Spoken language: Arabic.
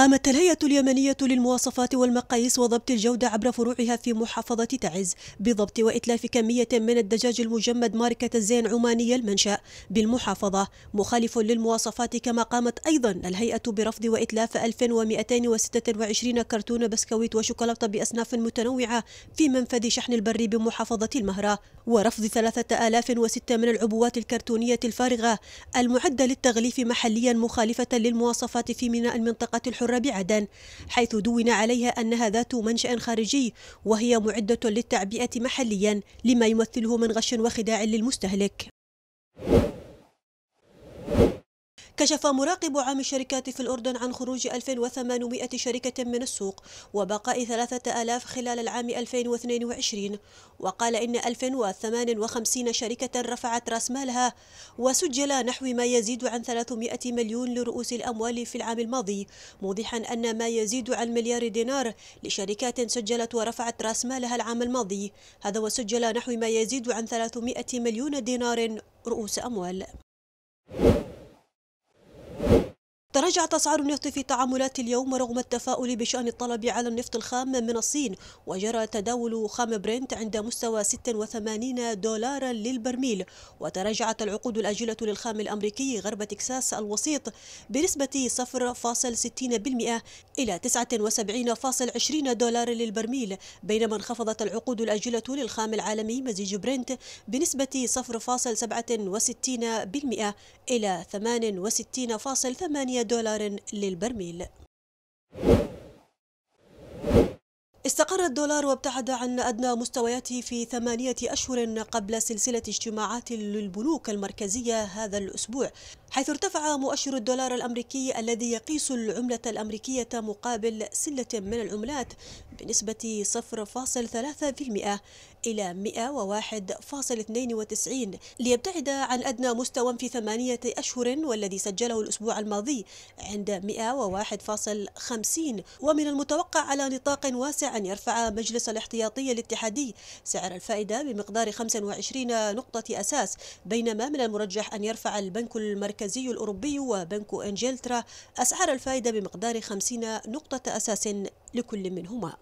قامت الهيئة اليمنية للمواصفات والمقاييس وضبط الجودة عبر فروعها في محافظة تعز بضبط وإتلاف كمية من الدجاج المجمد ماركة الزين عمانية المنشأ بالمحافظة مخالف للمواصفات كما قامت أيضا الهيئة برفض وإتلاف 1226 كرتون بسكويت وشوكولاتة بأصناف متنوعة في منفذ شحن البري بمحافظة المهرة ورفض 3006 من العبوات الكرتونية الفارغة المعدة للتغليف محليا مخالفة للمواصفات في ميناء المنطقة الحرة المستقرة بعدن حيث دون عليها أنها ذات منشأ خارجي وهي معدة للتعبئة محليا لما يمثله من غش وخداع للمستهلك كشف مراقب عام الشركات في الأردن عن خروج 2800 شركة من السوق وبقاء 3000 خلال العام 2022 وقال إن 1058 شركة رفعت رأس مالها وسجل نحو ما يزيد عن 300 مليون لرؤوس الأموال في العام الماضي موضحا أن ما يزيد عن مليار دينار لشركات سجلت ورفعت رأس مالها العام الماضي هذا وسجل نحو ما يزيد عن 300 مليون دينار رؤوس أموال رجعت أسعار النفط في تعاملات اليوم رغم التفاؤل بشأن الطلب على النفط الخام من الصين وجرى تداول خام برنت عند مستوى 86 دولارا للبرميل وتراجعت العقود الأجلة للخام الأمريكي غرب تكساس الوسيط بنسبة 0.60% إلى 79.20 دولار للبرميل بينما انخفضت العقود الأجلة للخام العالمي مزيج برنت بنسبة 0.67% إلى 68.8 دولار دولار للبرميل استقر الدولار وابتعد عن أدنى مستوياته في ثمانية أشهر قبل سلسلة اجتماعات للبنوك المركزية هذا الأسبوع حيث ارتفع مؤشر الدولار الأمريكي الذي يقيس العملة الأمريكية مقابل سلة من العملات بنسبة 0.3% إلى 101.92 ليبتعد عن أدنى مستوى في ثمانية أشهر والذي سجله الأسبوع الماضي عند 101.50 ومن المتوقع على نطاق واسع أن يرفع مجلس الاحتياطي الاتحادي سعر الفائدة بمقدار 25 نقطة أساس بينما من المرجح أن يرفع البنك المركزي الأوروبي وبنك إنجلترا أسعار الفائدة بمقدار 50 نقطة أساس لكل منهما.